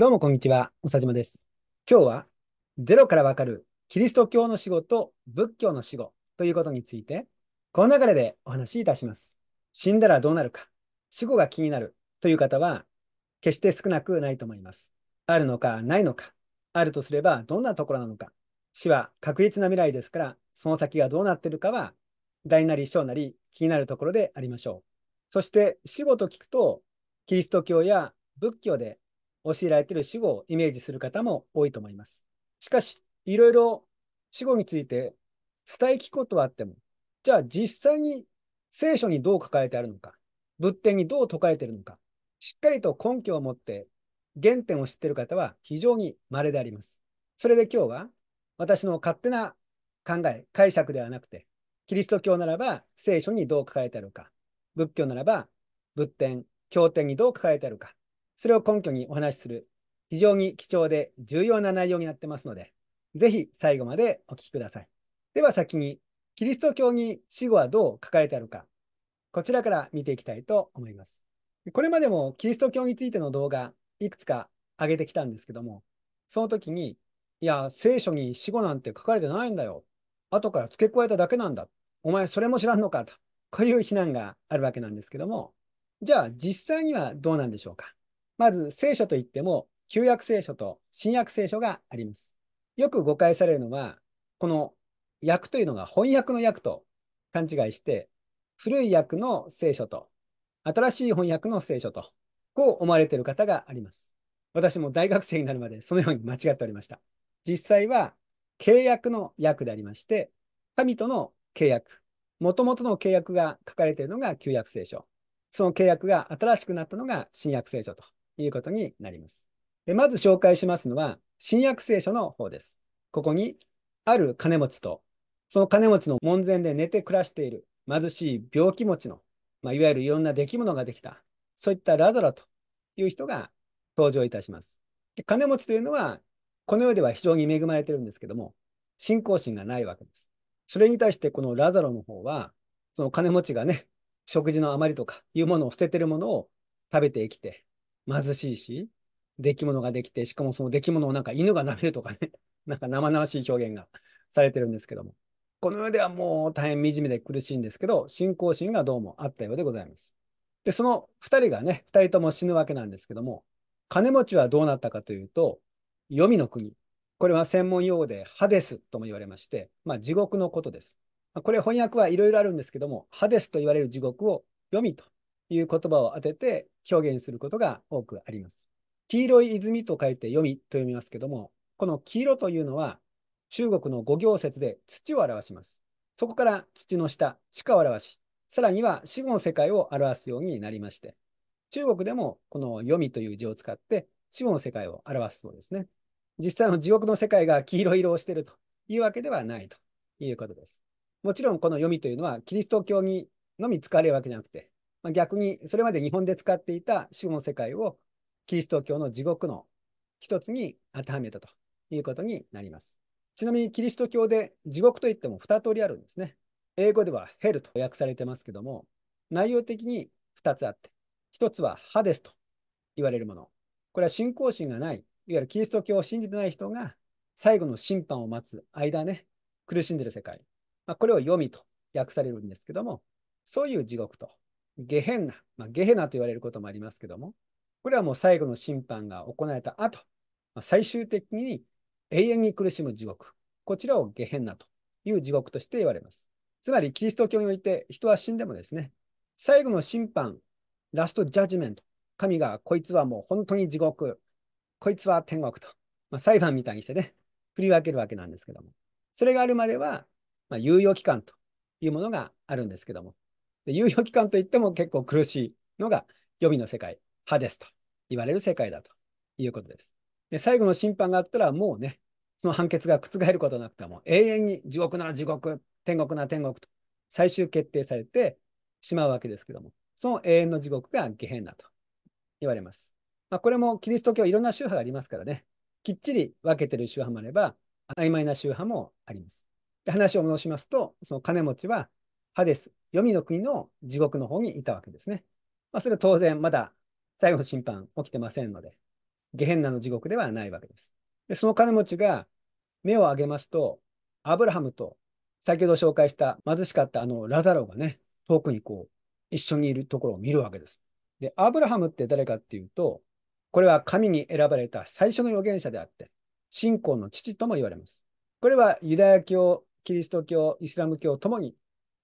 どうもこんにちは、おさじまです。今日はゼロからわかるキリスト教の死後と仏教の死後ということについて、この流れでお話しいたします。死んだらどうなるか、死後が気になるという方は決して少なくないと思います。あるのかないのか、あるとすればどんなところなのか、死は確実な未来ですから、その先がどうなってるかは大なり小なり気になるところでありましょう。そして死後と聞くと、キリスト教や仏教で教えられている死後をイメージする方も多いと思います。しかし、いろいろ死後について伝え聞くことはあっても、じゃあ実際に聖書にどう書かれてあるのか、仏典にどう解かれているのか、しっかりと根拠を持って原点を知っている方は非常に稀であります。それで今日は私の勝手な考え、解釈ではなくて、キリスト教ならば聖書にどう書かれてあるか、仏教ならば仏典、経典にどう書かれてあるか、それを根拠にお話しする非常に貴重で重要な内容になってますので、ぜひ最後までお聞きください。では先に、キリスト教に死後はどう書かれてあるか、こちらから見ていきたいと思います。これまでもキリスト教についての動画、いくつか上げてきたんですけども、その時に、いや、聖書に死後なんて書かれてないんだよ。後から付け加えただけなんだ。お前それも知らんのかと。こういう非難があるわけなんですけども、じゃあ実際にはどうなんでしょうか。まず聖書といっても、旧約聖書と新約聖書があります。よく誤解されるのは、この訳というのが翻訳の訳と勘違いして、古い訳の聖書と新しい翻訳の聖書と、こう思われている方があります。私も大学生になるまでそのように間違っておりました。実際は、契約の訳でありまして、神との契約、もともとの契約が書かれているのが旧約聖書。その契約が新しくなったのが新約聖書ということになります。まず紹介しますのは、新約聖書の方です。ここに、ある金持ちと、その金持ちの門前で寝て暮らしている貧しい病気持ちの、まあ、いわゆるいろんな出来物ができた、そういったラザロという人が登場いたします。で金持ちというのは、この世では非常に恵まれてるんですけども、信仰心がないわけです。それに対してこのラザロの方は、その金持ちがね、食事の余りとかいうものを捨ててるものを食べて生きて、貧しいし、出来物ができて、しかもその出来物をなんか犬が舐めるとかね、なんか生々しい表現がされてるんですけども。この世ではもう大変惨めで苦しいんですけど、信仰心がどうもあったようでございます。で、その2人がね、2人とも死ぬわけなんですけども、金持ちはどうなったかというと、黄泉の国。これは専門用語でハデスとも言われまして、まあ地獄のことです。これ翻訳はいろいろあるんですけども、ハデスと言われる地獄を黄泉という言葉を当てて表現することが多くあります。黄色い泉と書いて読みと読みますけども、この黄色というのは中国の五行説で土を表します。そこから土の下、地下を表し、さらには死後の世界を表すようになりまして、中国でもこの読みという字を使って死後の世界を表すそうですね。実際の地獄の世界が黄色色をしているというわけではないということです。もちろんこの読みというのはキリスト教にのみ使われるわけじゃなくて、まあ、逆にそれまで日本で使っていた死後の世界をキリスト教の地獄の一つに当てはめたということになります。ちなみにキリスト教で地獄といっても二通りあるんですね。英語ではヘルと訳されてますけども、内容的に二つあって、一つはハデスと言われるもの。これは信仰心がない、いわゆるキリスト教を信じてない人が最後の審判を待つ間ね、苦しんでる世界。まあ、これを読みと訳されるんですけども、そういう地獄とゲヘンナ、まあ、ゲヘナと言われることもありますけども、これはもう最後の審判が行われた後、まあ、最終的に永遠に苦しむ地獄、こちらをゲヘンナという地獄として言われます。つまり、キリスト教において人は死んでもですね、最後の審判、ラストジャッジメント、神がこいつはもう本当に地獄、こいつは天国と、まあ、裁判みたいにしてね、振り分けるわけなんですけども、それがあるまでは、まあ、猶予期間というものがあるんですけども、で猶予期間といっても結構苦しいのが予備の世界、派ですと言われる世界だということです。で、最後の審判があったらもうね、その判決が覆ることなくても永遠に地獄なら地獄、天国なら天国と最終決定されてしまうわけですけども、その永遠の地獄が下辺だと言われます。まあ、これもキリスト教いろんな宗派がありますからね、きっちり分けてる宗派もあれば、曖昧な宗派もあります。で話を戻しますと、その金持ちはハデス、黄泉の国の地獄の方にいたわけですね。まあ、それは当然、まだ最後の審判起きてませんので、ゲヘンナの地獄ではないわけです。でその金持ちが目を上げますと、アブラハムと先ほど紹介した貧しかったあのラザロがね、遠くにこう、一緒にいるところを見るわけです。で、アブラハムって誰かっていうと、これは神に選ばれた最初の預言者であって、信仰の父とも言われます。これはユダヤ教、キリスト教、イスラム教ともに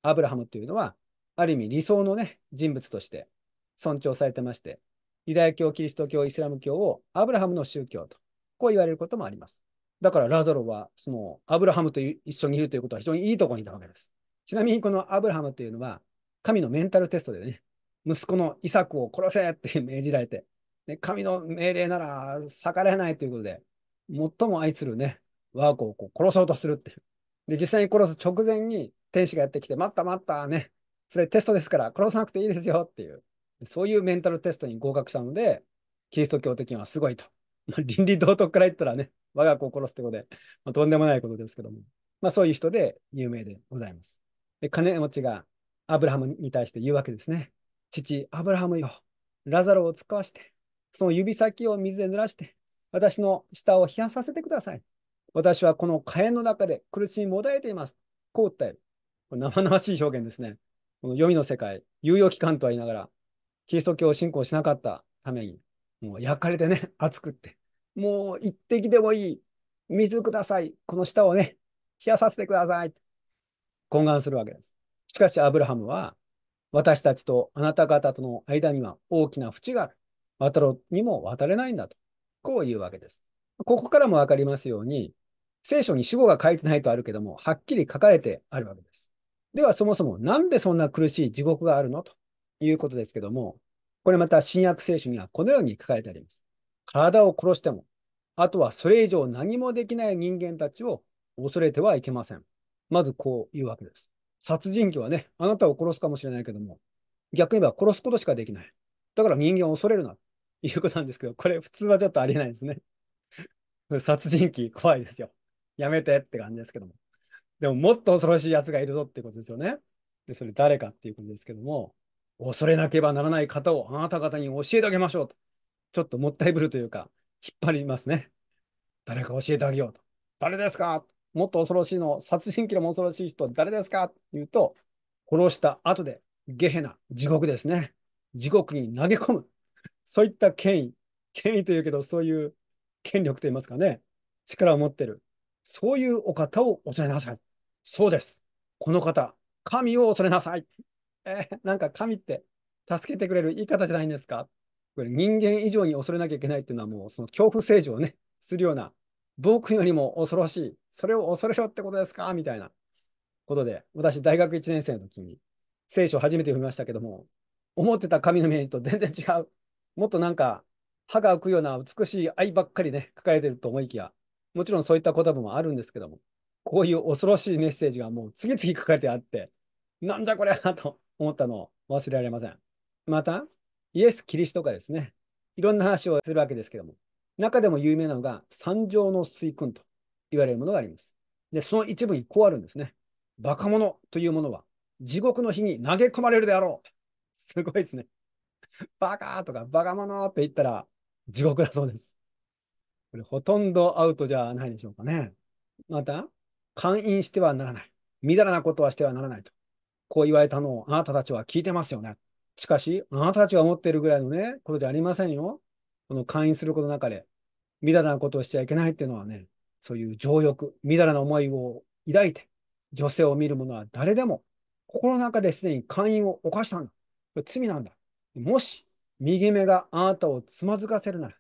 アブラハムというのは、ある意味理想のね、人物として尊重されてまして、ユダヤ教、キリスト教、イスラム教をアブラハムの宗教と、こう言われることもあります。だからラザロは、そのアブラハムと一緒にいるということは非常にいいところにいたわけです。ちなみにこのアブラハムというのは、神のメンタルテストでね、息子のイサクを殺せって命じられて、ね、神の命令なら逆らえないということで、最も愛するね、我が子を殺そうとするっていう、で、実際に殺す直前に天使がやってきて、待った待ったね、それテストですから殺さなくていいですよっていう、そういうメンタルテストに合格したので、キリスト教的にはすごいと。まあ、倫理道徳から言ったらね、我が子を殺すってことで、まあ、とんでもないことですけども、まあそういう人で有名でございます。で、金持ちがアブラハムに対して言うわけですね。父、アブラハムよ、ラザロを使わして、その指先を水で濡らして、私の舌を冷やさせてください。私はこの火炎の中で苦しみもだえています。こう訴える。これ生々しい表現ですね。この読みの世界、猶予期間とは言いながら、キリスト教を信仰しなかったために、もう焼かれてね、熱くって、もう一滴でもいい、水ください、この舌をね、冷やさせてください、懇願するわけです。しかし、アブラハムは、私たちとあなた方との間には大きな淵がある。渡ろにも渡れないんだと、こう言うわけです。ここからもわかりますように、聖書に主語が書いてないとあるけども、はっきり書かれてあるわけです。ではそもそもなんでそんな苦しい地獄があるのということですけども、これまた新約聖書にはこのように書かれてあります。体を殺しても、あとはそれ以上何もできない人間たちを恐れてはいけません。まずこういうわけです。殺人鬼はね、あなたを殺すかもしれないけども、逆に言えば殺すことしかできない。だから人間を恐れるな、ということなんですけど、これ普通はちょっとありえないですね。殺人鬼怖いですよ。やめてって感じですけども。でも、もっと恐ろしいやつがいるぞってことですよね。で、それ誰かっていうことですけども、恐れなければならない方をあなた方に教えてあげましょうと。ちょっともったいぶるというか、引っ張りますね。誰か教えてあげようと。誰ですかもっと恐ろしいの、殺人鬼のも恐ろしい人、誰ですかと言うと、殺した後で、ゲヘナ、地獄ですね。地獄に投げ込む。そういった権威、権威というけど、そういう権力といいますかね、力を持ってるそういうお方を恐れなさい。そうです。この方、神を恐れなさい。えー、なんか神って助けてくれる言い方じゃないんですかこれ人間以上に恐れなきゃいけないっていうのはもうその恐怖政治をね、するような、僕よりも恐ろしい。それを恐れろってことですかみたいなことで、私大学1年生の時に聖書を初めて読みましたけども、思ってた神の命と全然違う。もっとなんか歯が浮くような美しい愛ばっかりね、書かれてると思いきや、もちろんそういった言葉もあるんですけども、こういう恐ろしいメッセージがもう次々書かれてあって、なんじゃこりゃと思ったのを忘れられません。また、イエス・キリストがですね、いろんな話をするわけですけども、中でも有名なのが三条の水訓と言われるものがあります。で、その一部にこうあるんですね。バカ者というものは地獄の火に投げ込まれるであろう。すごいですね。バカとかバカ者って言ったら地獄だそうです。これほとんどアウトじゃないでしょうかね。また、勧飲してはならない。みだらなことはしてはならないと。こう言われたのをあなたたちは聞いてますよね。しかし、あなたたちが思っているぐらいのね、ことじゃありませんよ。この勧飲することの中で、みだらなことをしちゃいけないっていうのはね、そういう情欲、みだらな思いを抱いて、女性を見る者は誰でも、心の中ですでに勧飲を犯したんだ。これ罪なんだ。もし、右目があなたをつまずかせるなら、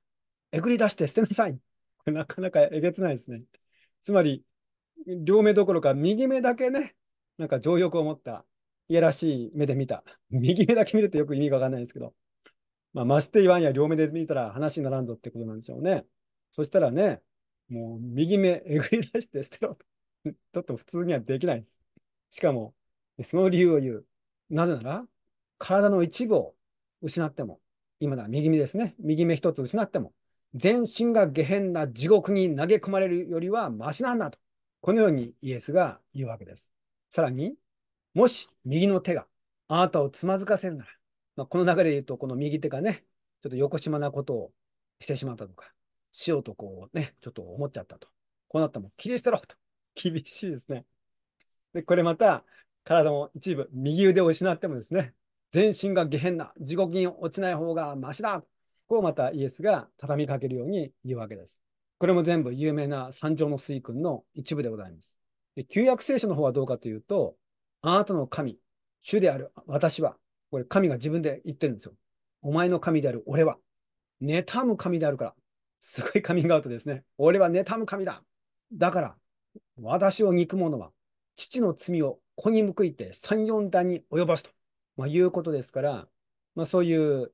えぐり出して捨てなさい。なかなかえげつないですね。つまり、両目どころか右目だけね、なんか情欲を持ったいやらしい目で見た。右目だけ見るとよく意味がわかんないですけど、まあ、まして言わんや両目で見たら話にならんぞってことなんでしょうね。そしたらね、もう右目えぐり出して捨てろ ちょっと普通にはできないです。しかも、その理由を言う。なぜなら、体の一部を失っても、今のは右目ですね。右目一つ失っても、全身が下辺な地獄に投げ込まれるよりはマシなんだと、このようにイエスが言うわけです。さらに、もし右の手があなたをつまずかせるなら、まあ、この流れで言うと、この右手がね、ちょっと横島なことをしてしまったとか、しようとこうね、ちょっと思っちゃったと。こうなったらもう切り捨てろと。厳しいですね。で、これまた、体も一部、右腕を失ってもですね、全身が下辺な、地獄に落ちない方がましだこうまたイエスが畳みかけるように言うわけです。これも全部有名な三条の水訓の一部でございます。で旧約聖書の方はどうかというと、あなたの神、主である私は、これ神が自分で言ってるんですよ。お前の神である俺は、妬む神であるから、すごいカミングアウトですね。俺は妬む神だ。だから、私を憎む者は、父の罪を子に報いて三四段に及ばすと、まあ、いうことですから、まあ、そういう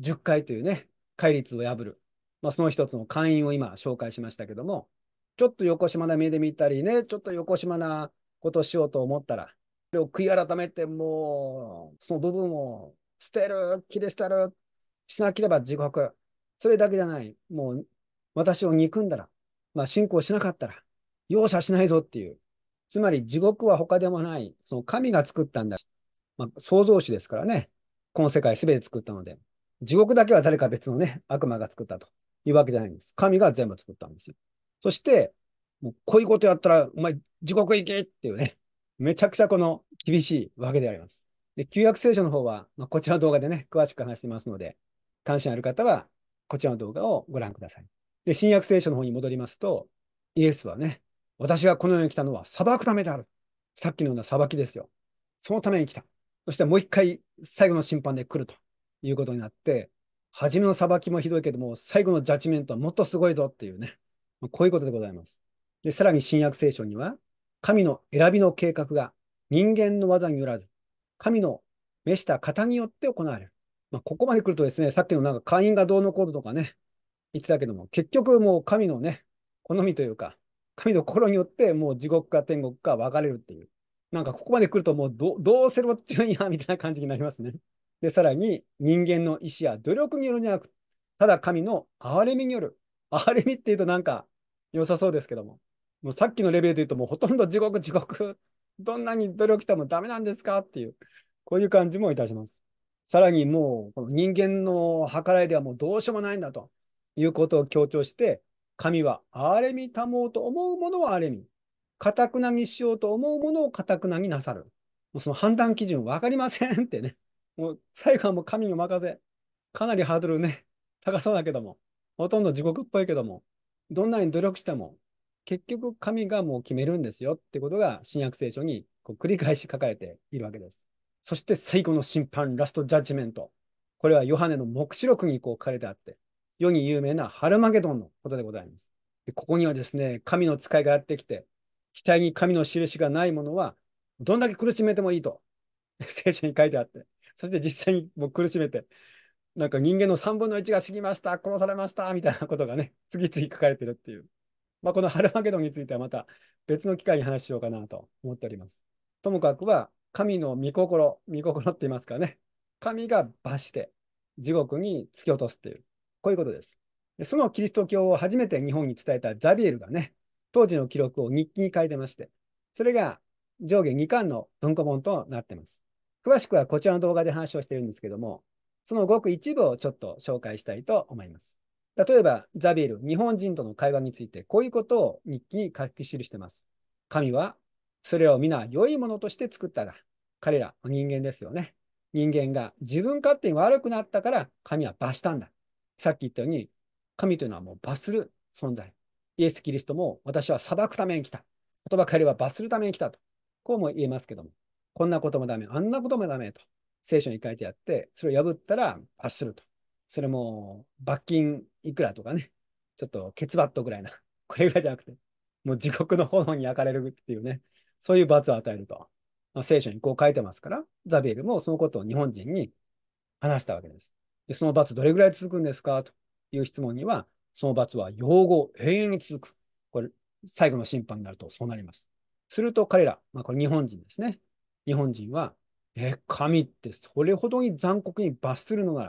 10回というね、戒律を破る。まあ、その一つの会員を今紹介しましたけども、ちょっと横島な目で見たりね、ちょっと横島なことしようと思ったら、それを悔い改めてもう、その部分を捨てる、切り捨てる、しなければ地獄。それだけじゃない。もう、私を憎んだら、まあ、信仰しなかったら、容赦しないぞっていう。つまり地獄は他でもない、その神が作ったんだまあ、創造主ですからね。この世界すべて作ったので。地獄だけは誰か別のね、悪魔が作ったというわけじゃないんです。神が全部作ったんですよ。そして、もうこういうことやったら、お前、地獄行けっていうね、めちゃくちゃこの厳しいわけであります。で、旧約聖書の方は、まあ、こちらの動画でね、詳しく話してますので、関心ある方は、こちらの動画をご覧ください。で、新約聖書の方に戻りますと、イエスはね、私がこの世に来たのは裁くためである。さっきのような裁きですよ。そのために来た。そしてもう一回最後の審判で来るということになって、初めの裁きもひどいけども、最後のジャッジメントはもっとすごいぞっていうね、こういうことでございます。で、さらに新約聖書には、神の選びの計画が人間の技によらず、神の召した方によって行われる。まあ、ここまで来るとですね、さっきのなんか会員がどうのこうのとかね、言ってたけども、結局もう神のね、好みというか、神の心によってもう地獄か天国か分かれるっていう。なんかここまで来るともうどどうせろっちいうんや、みたいな感じになりますね。で、さらに人間の意志や努力によるにゃく、ただ神の憐れみによる。憐れみっていうとなんか良さそうですけども、もうさっきのレベルで言うともうほとんど地獄地獄、どんなに努力してもダメなんですかっていう、こういう感じもいたします。さらにもうこの人間の計らいではもうどうしようもないんだということを強調して、神は憐れみ保もうと思うものを憐れみ、かたくなにしようと思うものをかたくなになさる。もうその判断基準分かりませんってね。もう最後はもう神に任せ。かなりハードルね、高そうだけども、ほとんど地獄っぽいけども、どんなに努力しても、結局神がもう決めるんですよってことが新約聖書にこう繰り返し書かれているわけです。そして最後の審判、ラストジャッジメント。これはヨハネの黙示録にこう書かれてあって、世に有名なハルマゲドンのことでございます。でここにはですね、神の使いがやってきて、額に神の印がないものは、どんだけ苦しめてもいいと、聖書に書いてあって、そして実際にもう苦しめて、なんか人間の3分の1が死にました、殺されました、みたいなことがね、次々書かれてるっていう。まあ、このハルマゲドンについてはまた別の機会に話しようかなと思っております。ともかくは、神の御心、御心って言いますかね、神が罰して地獄に突き落とすっていう、こういうことです。でそのキリスト教を初めて日本に伝えたザビエルがね、当時の記録を日記に書いてまして、それが上下2巻の文庫本となってます。詳しくはこちらの動画で話をしてるんですけども、そのごく一部をちょっと紹介したいと思います。例えば、ザビエル、日本人との会話について、こういうことを日記に書き記してます。神は、それを皆良いものとして作ったが、彼ら、人間ですよね。人間が自分勝手に悪くなったから、神は罰したんだ。さっき言ったように、神というのはもう罰する存在。イエス・キリストも、私は裁くために来た。言葉変えれば罰するために来たと。こうも言えますけども。こんなこともダメ、あんなこともダメと、聖書に書いてあって、それを破ったら罰すると。それも罰金いくらとかね、ちょっとケツバットぐらいな、これぐらいじゃなくて、もう地獄の炎に焼かれるっていうね、そういう罰を与えると。まあ、聖書にこう書いてますから、ザビエルもそのことを日本人に話したわけです。で、その罰どれぐらい続くんですかという質問には、その罰は用語、永遠に続く。これ、最後の審判になるとそうなります。すると彼ら、まあ、これ日本人ですね。日本人は、え、神ってそれほどに残酷に罰するのな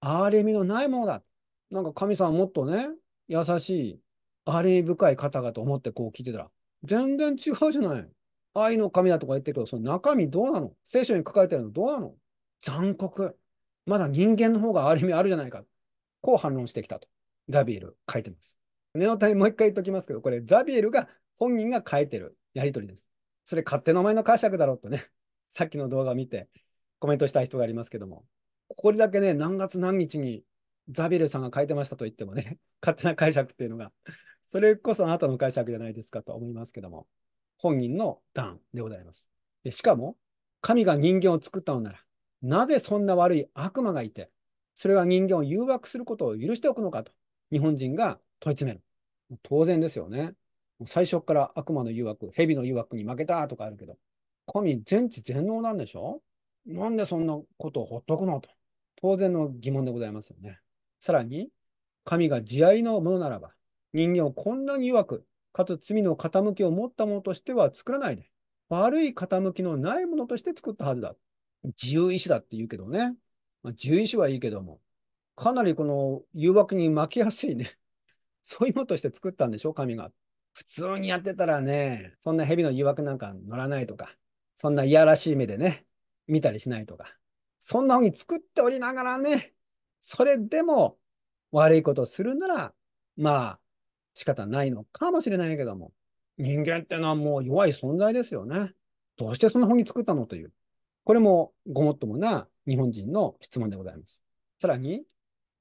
ら、憐れみのないものだ。なんか神様もっとね、優しい、憐れみ深い方がと思ってこう聞いてたら、全然違うじゃない。愛の神だとか言ってるけど、その中身どうなの聖書に書かれてるのどうなの残酷。まだ人間の方がある意味あるじゃないか。こう反論してきたと。ザビエル書いてます。ネオタイもう一回言っときますけど、これザビエルが本人が書いてるやりとりです。それ勝手なお前の解釈だろうとね、さっきの動画を見てコメントしたい人がありますけども、ここだけね、何月何日にザビエルさんが書いてましたと言ってもね、勝手な解釈っていうのが、それこそあなたの解釈じゃないですかと思いますけども、本人の段でございます。でしかも、神が人間を作ったのなら、なぜそんな悪い悪魔がいて、それが人間を誘惑することを許しておくのかと、日本人が問い詰める。当然ですよね。最初から悪魔の誘惑、蛇の誘惑に負けたとかあるけど、神全知全能なんでしょなんでそんなことをほっとくのと。当然の疑問でございますよね。さらに、神が慈愛のものならば、人間をこんなに弱く、かつ罪の傾きを持ったものとしては作らないで、悪い傾きのないものとして作ったはずだ。自由意志だって言うけどね。まあ、自由意志はいいけども、かなりこの誘惑に負けやすいね。そういうものとして作ったんでしょ、神が。普通にやってたらね、そんな蛇の誘惑なんか乗らないとか、そんないやらしい目でね、見たりしないとか、そんな風に作っておりながらね、それでも悪いことをするなら、まあ、仕方ないのかもしれないけども、人間ってのはもう弱い存在ですよね。どうしてそんな本に作ったのという。これもごもっともな日本人の質問でございます。さらに、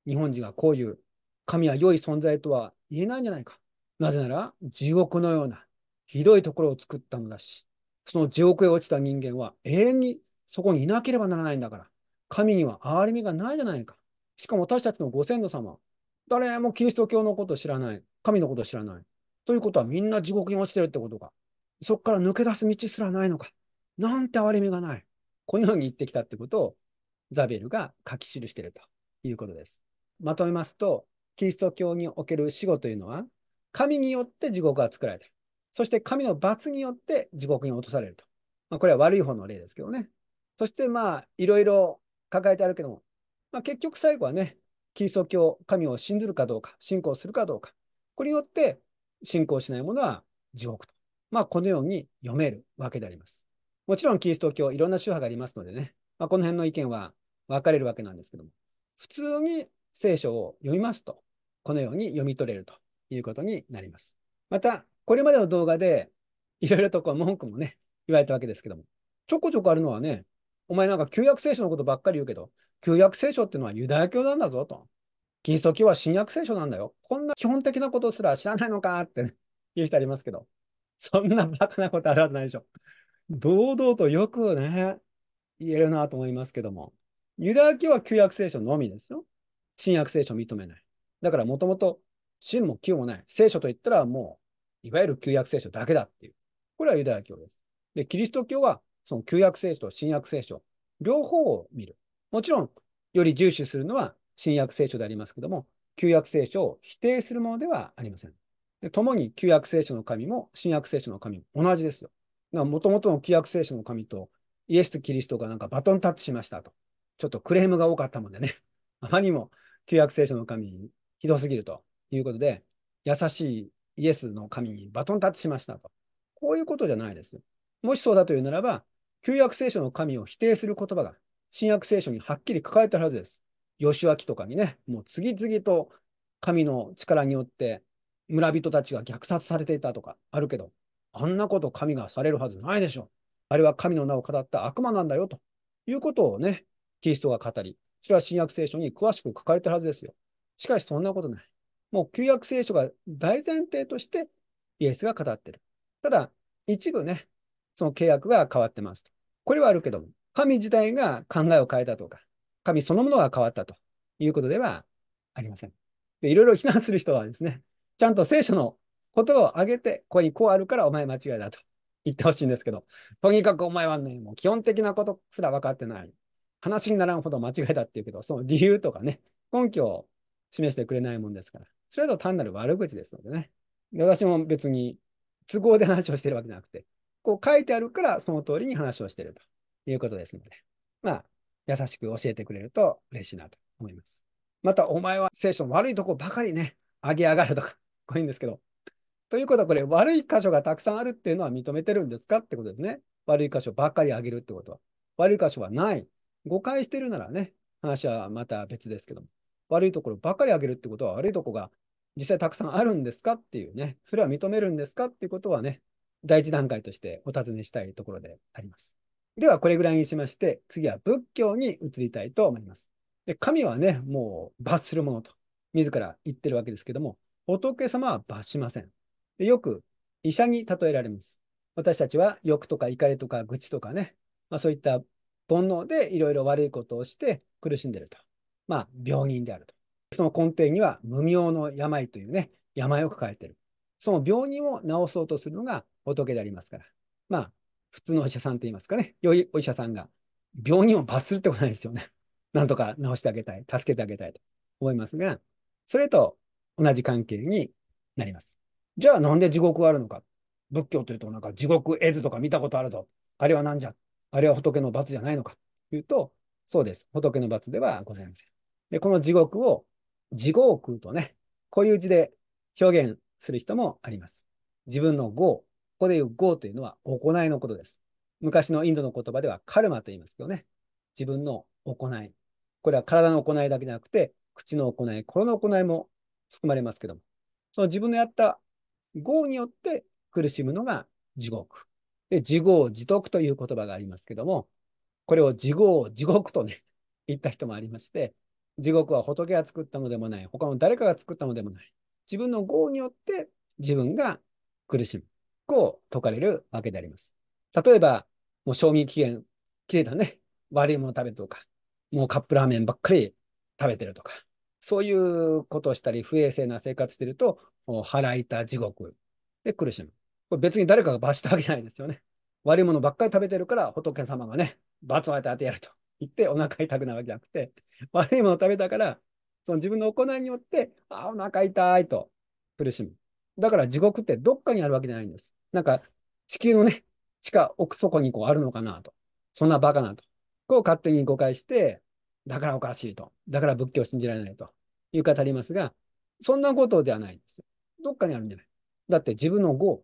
日本人がこういう神は良い存在とは言えないんじゃないか。なぜなら、地獄のような、ひどいところを作ったのだし、その地獄へ落ちた人間は永遠にそこにいなければならないんだから、神には憐れみがないじゃないか。しかも私たちのご先祖様、誰もキリスト教のこと知らない、神のこと知らない。ということはみんな地獄に落ちてるってことか。そこから抜け出す道すらないのか。なんて憐れみがない。このように言ってきたってことをザビエルが書き記しているということです。まとめますと、キリスト教における死後というのは、神によって地獄が作られている。そして神の罰によって地獄に落とされると。まあ、これは悪い方の例ですけどね。そしてまあ、いろいろ抱えてあるけども、まあ、結局最後はね、キリスト教、神を信ずるかどうか、信仰するかどうか。これによって信仰しないものは地獄と。まあ、このように読めるわけであります。もちろんキリスト教、いろんな宗派がありますのでね、まあ、この辺の意見は分かれるわけなんですけども、普通に聖書を読みますと、このように読み取れるということになります。また、これまでの動画で、いろいろとこう文句もね、言われたわけですけども、ちょこちょこあるのはね、お前なんか旧約聖書のことばっかり言うけど、旧約聖書っていうのはユダヤ教なんだぞと。キリスト教は新約聖書なんだよ。こんな基本的なことすら知らないのかって、ね、言う人ありますけど、そんなバカなことあるはずないでしょ。堂々とよくね、言えるなと思いますけども、ユダヤ教は旧約聖書のみですよ。新約聖書認めない。だからもともと真も旧もない。聖書といったらもう、いわゆる旧約聖書だけだっていう。これはユダヤ教です。で、キリスト教は、その旧約聖書と新約聖書、両方を見る。もちろん、より重視するのは新約聖書でありますけども、旧約聖書を否定するものではありません。で、共に旧約聖書の神も新約聖書の神も同じですよ。もともとの旧約聖書の神とイエスとキリストがなんかバトンタッチしましたと。ちょっとクレームが多かったもんでね。あまりにも旧約聖書の神ひどすぎると。いうことで、優しいイエスの神にバトンタッチしましたと。こういうことじゃないですよ。もしそうだというならば、旧約聖書の神を否定する言葉が、新約聖書にはっきり書かれてるはずです。吉脇とかにね、もう次々と神の力によって村人たちが虐殺されていたとかあるけど、あんなこと神がされるはずないでしょ。あれは神の名を語った悪魔なんだよということをね、キリストが語り、それは新約聖書に詳しく書かれてるはずですよ。しかしそんなことない。もう旧約聖書が大前提としてイエスが語ってる。ただ、一部ね、その契約が変わってますと。これはあるけども、神自体が考えを変えたとか、神そのものが変わったということではありません。でいろいろ 非難する人はですね、ちゃんと聖書のことを挙げて、ここにこうあるからお前間違いだと言ってほしいんですけど、とにかくお前はね、もう基本的なことすら分かってない。話にならんほど間違いだっていうけど、その理由とかね、根拠を示してくれないもんですから。それだと単なる悪口ですのでね。で私も別に都合で話をしてるわけじゃなくて、こう書いてあるからその通りに話をしてるということですので、まあ、優しく教えてくれると嬉しいなと思います。また、お前は聖書の悪いとこばかりね、上げ上がるとか、こういうんですけど。ということは、これ、悪い箇所がたくさんあるっていうのは認めてるんですかってことですね。悪い箇所ばっかり上げるってことは。悪い箇所はない。誤解してるならね、話はまた別ですけども。悪いところばかりあげるってことは悪いとこが実際たくさんあるんですかっていうね、それは認めるんですかっていうことはね、第一段階としてお尋ねしたいところであります。では、これぐらいにしまして、次は仏教に移りたいと思います。で神はね、もう罰するものと、自ら言ってるわけですけども、仏様は罰しません。でよく医者に例えられます。私たちは欲とか怒りとか愚痴とかね、まあ、そういった煩悩でいろいろ悪いことをして苦しんでると。まあ、病人であると。その根底には無名の病というね、病を抱えている。その病人を治そうとするのが仏でありますから。まあ、普通のお医者さんと言いますかね、良いお医者さんが病人を罰するってことないですよね。なんとか治してあげたい、助けてあげたいと思いますが、それと同じ関係になります。じゃあなんで地獄があるのか。仏教というとなんか地獄絵図とか見たことあるぞ。あれは何じゃあれは仏の罰じゃないのか。というと、そうです。仏の罰ではございません。で、この地獄を地獄とね、こういう字で表現する人もあります。自分の業、ここで言う業というのは行いのことです。昔のインドの言葉ではカルマと言いますけどね、自分の行い。これは体の行いだけじゃなくて、口の行い、心の行いも含まれますけども、その自分のやった業によって苦しむのが地獄。で、自業自得という言葉がありますけども、これを地獄、地獄とね、言った人もありまして、地獄は仏が作ったのでもない、他の誰かが作ったのでもない。自分の業によって自分が苦しむ。こう解かれるわけであります。例えば、もう賞味期限切れたね、悪いもの食べるとか、もうカップラーメンばっかり食べてるとか、そういうことをしたり、不衛生な生活してると、腹いた地獄で苦しむ。これ別に誰かが罰したわけじゃないですよね。悪いものばっかり食べてるから仏様がね、罰を与えてやると言ってお腹痛くなるわけじゃなくて、悪いものを食べたから、その自分の行いによって、ああ、お腹痛いと苦しむ。だから地獄ってどっかにあるわけじゃないんです。なんか地球のね、地下奥底にこうあるのかなと。そんなバカなと。こう勝手に誤解して、だからおかしいと。だから仏教を信じられないという方ありますが、そんなことではないんです。どっかにあるんじゃない。だって自分の業、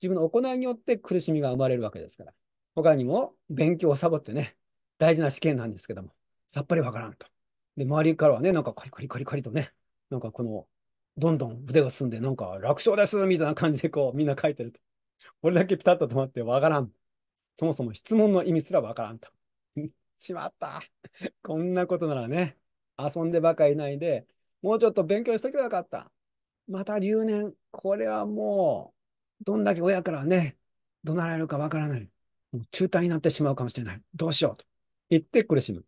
自分の行いによって苦しみが生まれるわけですから。他にも勉強をサボってね、大事な試験なんですけども、さっぱりわからんと。で、周りからはね、なんかカリカリカリカリとね、なんかこの、どんどん腕が進んで、なんか楽勝ですみたいな感じでこう、みんな書いてると。これだけピタッと止まってわからん。そもそも質問の意味すらわからんと。しまった。こんなことならね、遊んでばかりいないで、もうちょっと勉強しとけばよかった。また留年。これはもう、どんだけ親からね、怒鳴られるかわからない。もう中退になってしまうかもしれない。どうしようと言って苦しむ。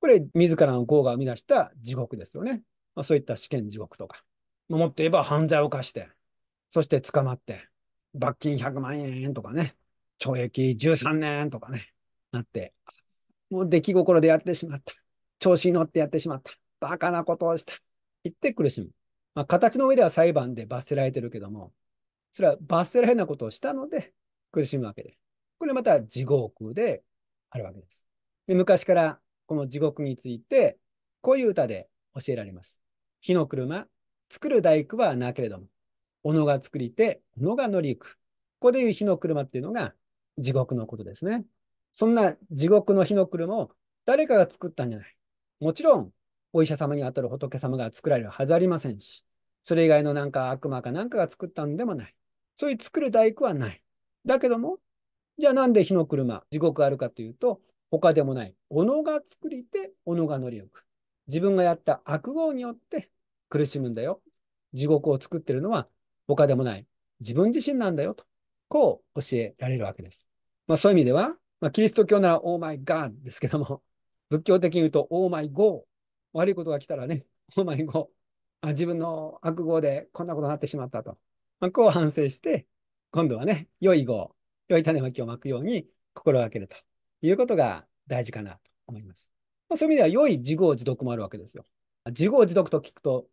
これ、自らの業が生み出した地獄ですよね。まあ、そういった試験地獄とか。もっと言えば犯罪を犯して、そして捕まって、罰金100万円とかね、懲役13年とかね、なって、もう出来心でやってしまった。調子に乗ってやってしまった。バカなことをした。言って苦しむ。まあ、形の上では裁判で罰せられてるけども、それは罰せられないことをしたので苦しむわけで。これまた地獄であるわけです。で昔からこの地獄について、こういう歌で教えられます。火の車、作る大工はなけれども、斧が作りて、斧が乗り行く。ここでいう火の車っていうのが地獄のことですね。そんな地獄の火の車を誰かが作ったんじゃない。もちろん、お医者様にあたる仏様が作られるはずありませんし、それ以外のなんか悪魔かなんかが作ったんでもない。そういう作る大工はない。だけども、じゃあなんで火の車、地獄あるかというと、他でもない。斧が作りて、斧が乗り行く。自分がやった悪号によって苦しむんだよ。地獄を作ってるのは他でもない。自分自身なんだよと。こう教えられるわけです。まあそういう意味では、まあ、キリスト教ならオーマイガーですけども、仏教的に言うとオーマイゴー。悪いことが来たらね、オーマイゴー。自分の悪号でこんなことになってしまったと。まあ、こう反省して、今度はね、良い語良い種まきをまくように心がけるということが大事かなと思います。まあ、そういう意味では、良い自業自得もあるわけですよ。自業自得と聞くと、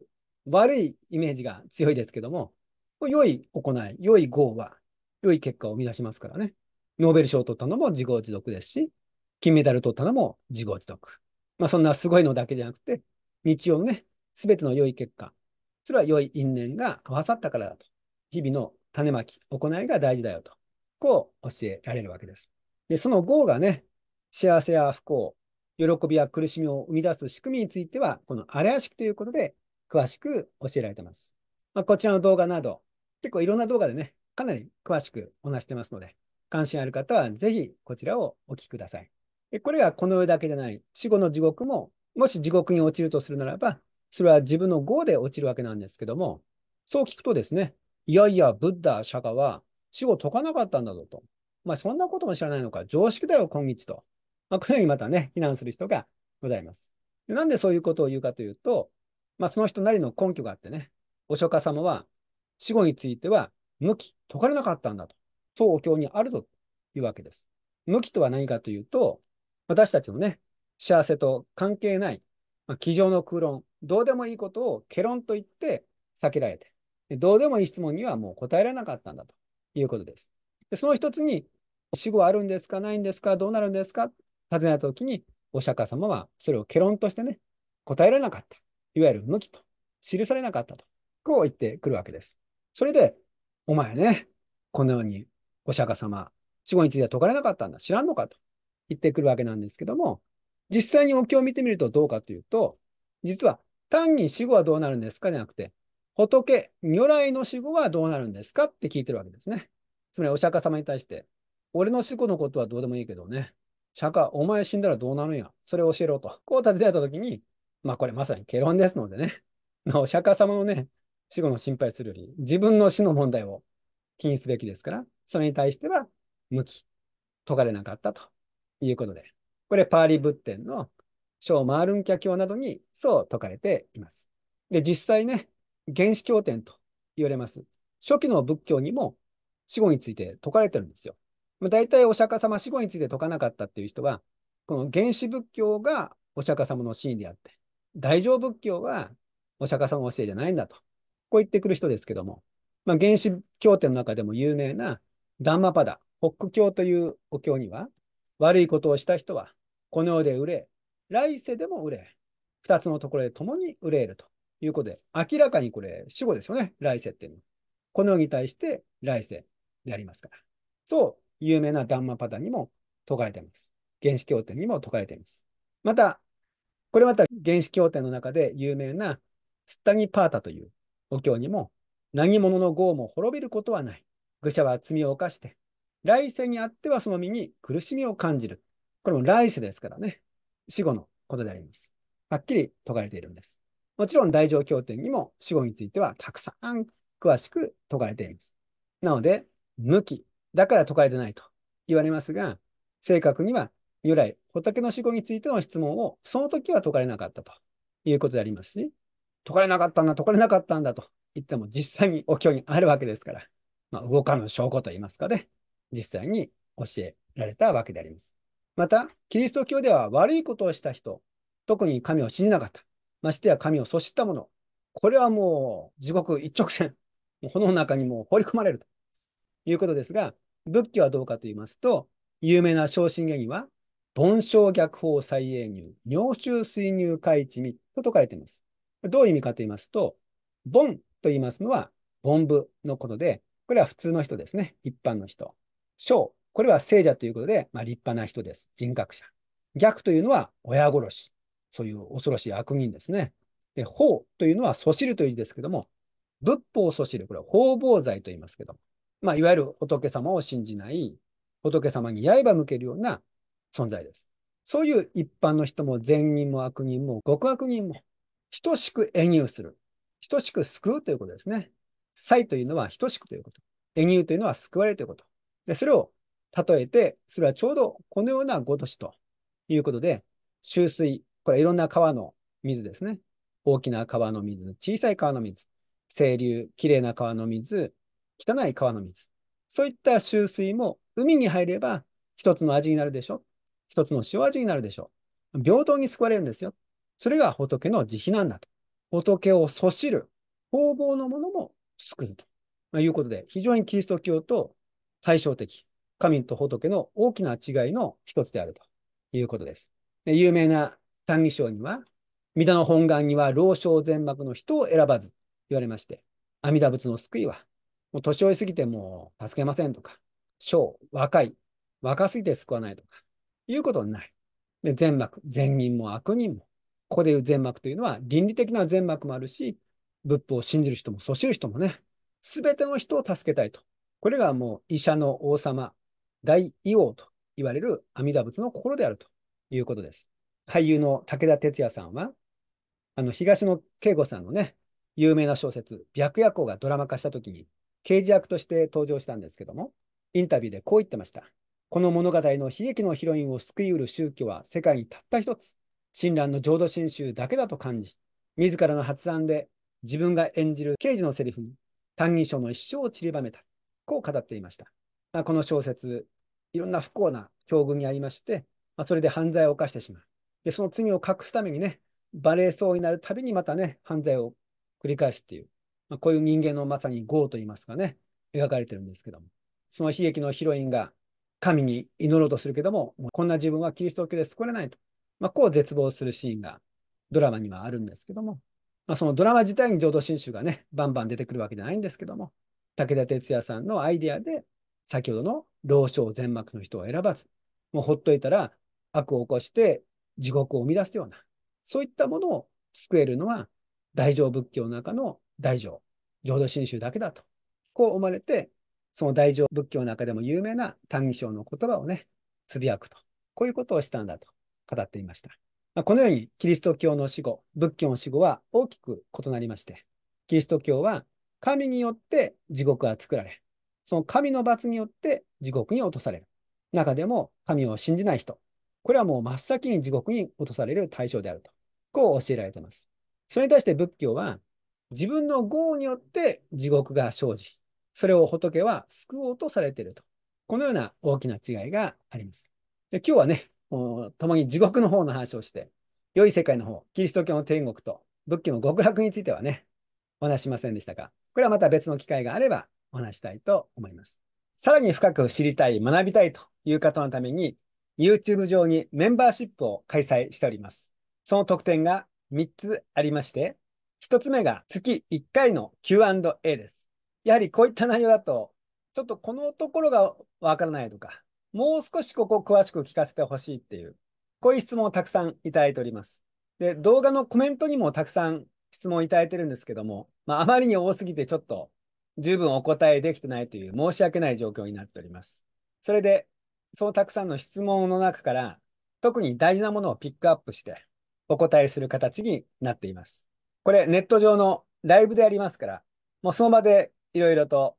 悪いイメージが強いですけども、良い行い、良い業は、良い結果を生み出しますからね。ノーベル賞を取ったのも自業自得ですし、金メダルを取ったのも自業自得。まあ、そんなすごいのだけじゃなくて、日曜のね、すべての良い結果、それは良い因縁が合わさったからだと日々の種まき、行いが大事だよと、こう教えられるわけです。で、その業がね、幸せや不幸、喜びや苦しみを生み出す仕組みについては、この荒屋やしきということで、詳しく教えられてます。まあ、こちらの動画など、結構いろんな動画でね、かなり詳しくお話してますので、関心ある方はぜひこちらをお聞きください。これはこの世だけじゃない、死後の地獄も、もし地獄に落ちるとするならば、それは自分の業で落ちるわけなんですけども、そう聞くとですね、いやいや、ブッダ、釈迦は死後解かなかったんだぞと。まあ、そんなことも知らないのか、常識だよ、今日と。まあ、このようにまたね、非難する人がございます。なんでそういうことを言うかというと、まあ、その人なりの根拠があってね、お釈迦様は死後については無期、解かれなかったんだと。そうお経にあるというわけです。無期とは何かというと、私たちのね、幸せと関係ない、まあ、机上の空論、どうでもいいことをケロンと言って避けられて、どうでもいい質問にはもう答えられなかったんだということです。でその一つに、死後あるんですか、ないんですか、どうなるんですか、尋ねたときに、お釈迦様はそれを結論としてね、答えられなかった。いわゆる無期と、記されなかったと、こう言ってくるわけです。それで、お前ね、このようにお釈迦様、死後については解かれなかったんだ、知らんのかと言ってくるわけなんですけども、実際にお経を見てみるとどうかというと、実は単に死後はどうなるんですかじゃなくて、仏、如来の死後はどうなるんですかって聞いてるわけですね。つまりお釈迦様に対して、俺の死後のことはどうでもいいけどね、釈迦、お前死んだらどうなるんや、それを教えろと。こう立てられたときに、まあこれまさに結論ですのでね、お釈迦様のね、死後の心配するより、自分の死の問題を気にすべきですから、それに対しては向き、解かれなかったということで、これパーリ仏典の小マールンキャ教などにそう解かれています。で、実際ね、原始経典と言われます。初期の仏教にも死後について説かれてるんですよ。まあ、大体お釈迦様死後について説かなかったっていう人は、この原始仏教がお釈迦様の真意であって、大乗仏教はお釈迦様の教えじゃないんだと、こう言ってくる人ですけども、まあ、原始経典の中でも有名なダンマパダ、北教というお経には、悪いことをした人はこの世で憂れ、来世でも憂れ、二つのところで共に憂えると。いうことで、明らかにこれ、主語ですよね。来世っていうのは。この世に対して来世でありますから。そう、有名なダンマパタンにも解かれています。原始経典にも解かれています。また、これまた原始経典の中で有名なスタニパータというお経にも、何者の業も滅びることはない。愚者は罪を犯して、来世にあってはその身に苦しみを感じる。これも来世ですからね。死後のことであります。はっきり解かれているんです。もちろん大乗経典にも死後についてはたくさん詳しく説かれています。なので、無期だから説かれてないと言われますが、正確には由来、仏の死後についての質問をその時は説かれなかったということでありますし、解かれなかったんだ、解かれなかったんだと言っても実際にお経にあるわけですから、まあ、動かぬ証拠といいますかね、実際に教えられたわけであります。また、キリスト教では悪いことをした人、特に神を信じなかった、ましてや神をそしったもの。これはもう地獄一直線。炎の中にもう放り込まれるということですが、仏教はどうかと言いますと、有名な昇進下には、盆昇逆法再営入、尿臭水入開地味と書かれています。どういう意味かと言いますと、盆と言いますのは、盆部のことで、これは普通の人ですね。一般の人。小、これは聖者ということで、まあ、立派な人です。人格者。逆というのは親殺し。そういう恐ろしい悪人ですね。で、法というのは、素知るという字ですけども、仏法素知る、これは法防罪と言いますけども、まあ、いわゆる仏様を信じない、仏様に刃向けるような存在です。そういう一般の人も善人も悪人も極悪人も等しく演入する。等しく救うということですね。才というのは等しくということ。演入というのは救われるということ。で、それを例えて、それはちょうどこのようなごとしということで、終水、これいろんな川の水ですね。大きな川の水、小さい川の水、清流、きれいな川の水、汚い川の水。そういった集水も海に入れば一つの味になるでしょ。一つの塩味になるでしょう。平等に救われるんですよ。それが仏の慈悲なんだと。仏をそしる方法のものも救うと、まあ、いうことで、非常にキリスト教と対照的、神と仏の大きな違いの一つであるということです。で有名な歎異抄には、三田の本願には老少全幕の人を選ばず言われまして、阿弥陀仏の救いは、もう年老いすぎてもう助けませんとか、小、若い、若すぎて救わないとか、いうことはない。で、全幕、善人も悪人も、ここでいう全幕というのは倫理的な全幕もあるし、仏法を信じる人も、そしる人もね、すべての人を助けたいと。これがもう医者の王様、大医王と言われる阿弥陀仏の心であるということです。俳優の武田鉄矢さんは、あの、東野圭吾さんのね、有名な小説、白夜行がドラマ化した時に、刑事役として登場したんですけども、インタビューでこう言ってました。この物語の悲劇のヒロインを救いうる宗教は世界にたった一つ、親鸞の浄土真宗だけだと感じ、自らの発案で自分が演じる刑事のセリフに、単異抄の一生を散りばめた、こう語っていました。まあ、この小説、いろんな不幸な境遇にありまして、まあ、それで犯罪を犯してしまう。で、その罪を隠すためにね、バレそうになるたびにまたね、犯罪を繰り返すっていう、まあ、こういう人間のまさに業と言いますかね、描かれてるんですけども、その悲劇のヒロインが神に祈ろうとするけども、もうこんな自分はキリスト教で救われないと、まあ、こう絶望するシーンがドラマにはあるんですけども、まあ、そのドラマ自体に浄土真宗がね、バンバン出てくるわけじゃないんですけども、武田鉄矢さんのアイデアで、先ほどの老少全幕の人を選ばず、もうほっといたら悪を起こして地獄を生み出すような、そういったものを救えるのは、大乗仏教の中の大乗、浄土真宗だけだと。こう思われて、その大乗仏教の中でも有名な歎異抄の言葉をね、つぶやくと。こういうことをしたんだと語っていました。まあ、このように、キリスト教の死後、仏教の死後は大きく異なりまして、キリスト教は神によって地獄は作られ、その神の罰によって地獄に落とされる。中でも神を信じない人、これはもう真っ先に地獄に落とされる対象であると。こう教えられています。それに対して仏教は、自分の業によって地獄が生じ、それを仏は救おうとされていると。このような大きな違いがあります。で今日はね、共に地獄の方の話をして、良い世界の方、キリスト教の天国と仏教の極楽についてはね、お話しませんでしたが、これはまた別の機会があればお話したいと思います。さらに深く知りたい、学びたいという方のために、YouTube 上にメンバーシップを開催しております。その特典が3つありまして、1つ目が月1回の Q&A です。やはりこういった内容だと、ちょっとこのところがわからないとか、もう少しここを詳しく聞かせてほしいっていう、こういう質問をたくさんいただいております。で、動画のコメントにもたくさん質問いただいてるんですけども、まあ、あまりに多すぎてちょっと十分お答えできてないという申し訳ない状況になっております。それでそうたくさんの質問の中から、特に大事なものをピックアップしてお答えする形になっています。これ、ネット上のライブでありますから、もうその場でいろいろと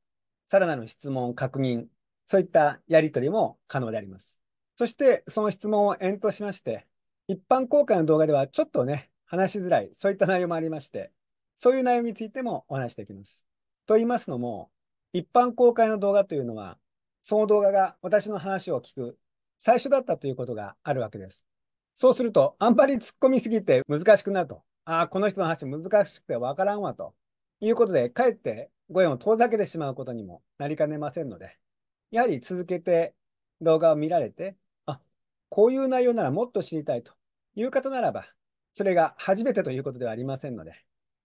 さらなる質問、確認、そういったやり取りも可能であります。そして、その質問を延としまして、一般公開の動画ではちょっとね、話しづらい、そういった内容もありまして、そういう内容についてもお話していきます。と言いますのも、一般公開の動画というのは、その動画が私の話を聞く最初だったということがあるわけです。そうすると、あんまり突っ込みすぎて難しくなると。ああ、この人の話難しくてわからんわと。いうことで、かえってご縁を遠ざけてしまうことにもなりかねませんので、やはり続けて動画を見られて、あ、こういう内容ならもっと知りたいという方ならば、それが初めてということではありませんので、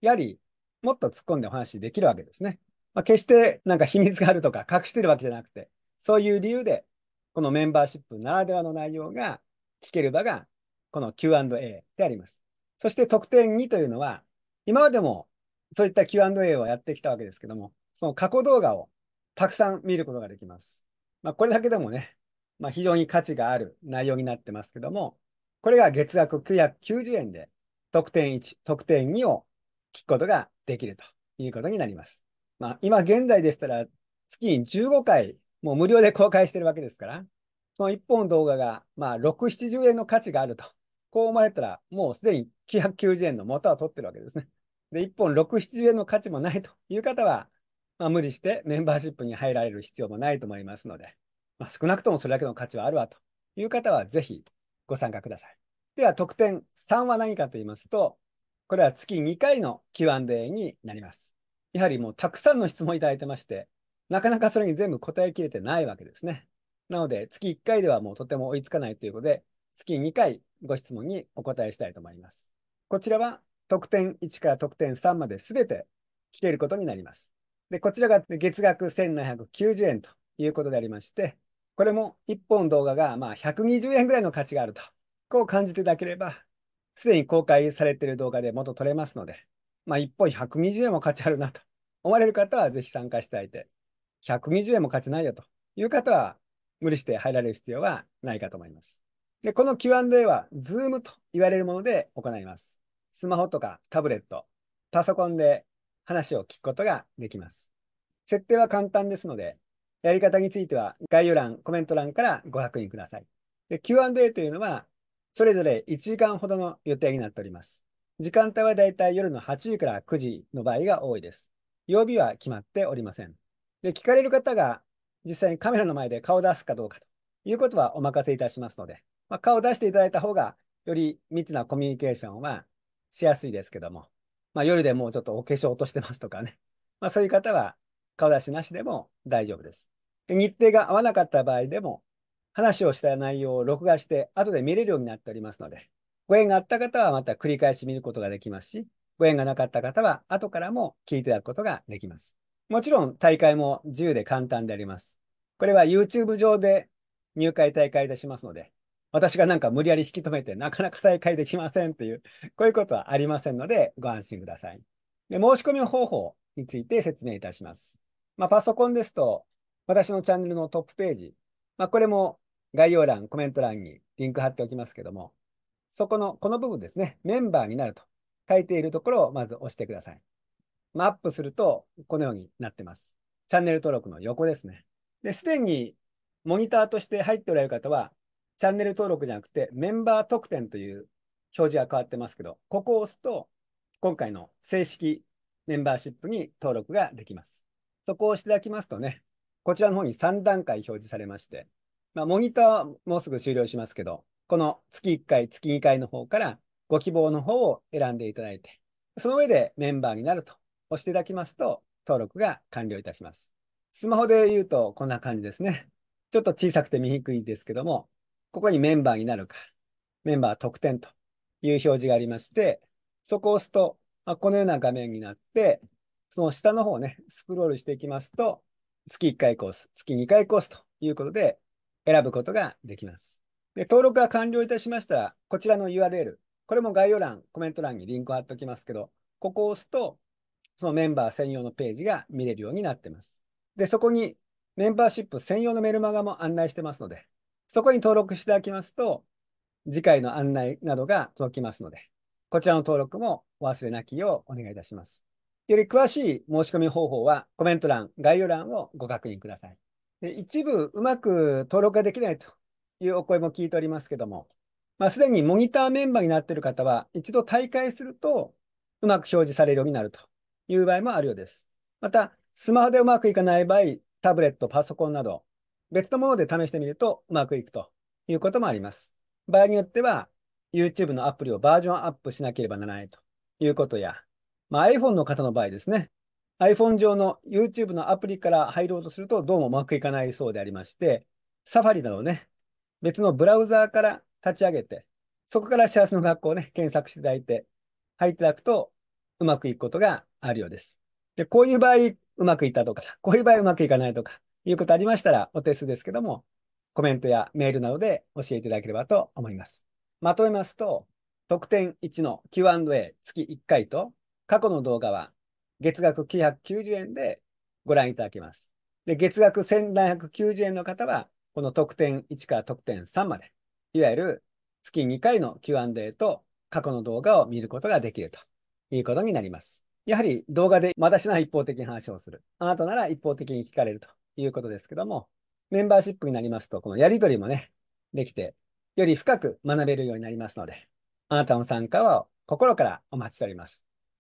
やはりもっと突っ込んでお話できるわけですね。まあ、決してなんか秘密があるとか隠してるわけじゃなくて、そういう理由で、このメンバーシップならではの内容が聞ける場が、この Q&A であります。そして特典2というのは、今までもそういった Q&A をやってきたわけですけども、その過去動画をたくさん見ることができます。まあ、これだけでもね、まあ、非常に価値がある内容になってますけども、これが月額990円で、特典1、特典2を聞くことができるということになります。まあ、今現在でしたら、月に15回もう無料で公開してるわけですから、その1本の動画が、まあ、6、70円の価値があると。こう思われたら、もうすでに990円の元は取ってるわけですね。で、1本6、70円の価値もないという方は、まあ、無理してメンバーシップに入られる必要もないと思いますので、まあ、少なくともそれだけの価値はあるわという方は、ぜひご参加ください。では、特典3は何かと言いますと、これは月2回の Q&A になります。やはりもうたくさんの質問いただいてまして、なかなかそれに全部答えきれてないわけですね。なので、月1回ではもうとても追いつかないということで、月2回ご質問にお答えしたいと思います。こちらは、得点1から得点3まで全て聞けることになります。で、こちらが月額1790円ということでありまして、これも1本動画がまあ120円ぐらいの価値があると、こう感じていただければ、すでに公開されている動画で元取れますので、まあ1本120円も価値あるなと思われる方はぜひ参加していただいて、120円も勝ちないよという方は、無理して入られる必要はないかと思います。で、この Q&A は Zoom と言われるもので行います。スマホとかタブレット、パソコンで話を聞くことができます。設定は簡単ですので、やり方については概要欄、コメント欄からご確認ください。Q&A というのは、それぞれ1時間ほどの予定になっております。時間帯はだいたい夜の8時から9時の場合が多いです。曜日は決まっておりません。で、聞かれる方が実際にカメラの前で顔を出すかどうかということはお任せいたしますので、まあ、顔を出していただいた方が、より密なコミュニケーションはしやすいですけども、まあ、夜でもうちょっとお化粧落としてますとかね、まあ、そういう方は顔出しなしでも大丈夫です。で日程が合わなかった場合でも、話をした内容を録画して、後で見れるようになっておりますので、ご縁があった方はまた繰り返し見ることができますし、ご縁がなかった方は後からも聞いていただくことができます。もちろん大会も自由で簡単であります。これは YouTube 上で入会大会出しますので、私がなんか無理やり引き止めてなかなか大会できませんという、こういうことはありませんのでご安心ください。で申し込み方法について説明いたします。まあ、パソコンですと、私のチャンネルのトップページ、まあ、これも概要欄、コメント欄にリンク貼っておきますけども、そこの、この部分ですね、メンバーになると書いているところをまず押してください。マップすると、このようになってます。チャンネル登録の横ですね。で、すでにモニターとして入っておられる方は、チャンネル登録じゃなくて、メンバー特典という表示が変わってますけど、ここを押すと、今回の正式メンバーシップに登録ができます。そこを押していただきますとね、こちらの方に3段階表示されまして、まあ、モニターはもうすぐ終了しますけど、この月1回、月2回の方からご希望の方を選んでいただいて、その上でメンバーになると押していただきますと、登録が完了いたします。スマホで言うとこんな感じですね。ちょっと小さくて見にくいですけども、ここにメンバーになるか、メンバー特典という表示がありまして、そこを押すと、まあ、このような画面になって、その下の方をね、スクロールしていきますと、月1回コース、月2回コースということで選ぶことができます。で、登録が完了いたしましたら、こちらの URL、これも概要欄、コメント欄にリンクを貼っておきますけど、ここを押すと、そのメンバー専用のページが見れるようになってます。で、そこにメンバーシップ専用のメルマガも案内してますので、そこに登録していただきますと、次回の案内などが届きますので、こちらの登録もお忘れなきようお願いいたします。より詳しい申し込み方法はコメント欄、概要欄をご確認ください。で一部うまく登録ができないというお声も聞いておりますけども、まあ、すでにモニターメンバーになっている方は、一度大会するとうまく表示されるようになるという場合もあるようです。また、スマホでうまくいかない場合、タブレット、パソコンなど、別のもので試してみるとうまくいくということもあります。場合によっては、YouTube のアプリをバージョンアップしなければならないということや、まあ、iPhone の方の場合ですね、iPhone 上の YouTube のアプリから入ろうとするとどうもうまくいかないそうでありまして、Safari などね、別のブラウザーから立ち上げて、そこから幸せの学校をね、検索していただいて、入っていただくと、うまくいくことがあるようです。で、こういう場合、うまくいったとか、こういう場合うまくいかないとか、いうことありましたら、お手数ですけども、コメントやメールなどで教えていただければと思います。まとめますと、特典1の Q&A 月1回と、過去の動画は月額990円でご覧いただけます。で、月額1790円の方は、この特典1から特典3まで、いわゆる月2回の Q&A と過去の動画を見ることができるということになります。やはり動画で私なら一方的に話をする。あなたなら一方的に聞かれるということですけども、メンバーシップになりますと、このやりとりもね、できて、より深く学べるようになりますので、あなたの参加を心からお待ちしております。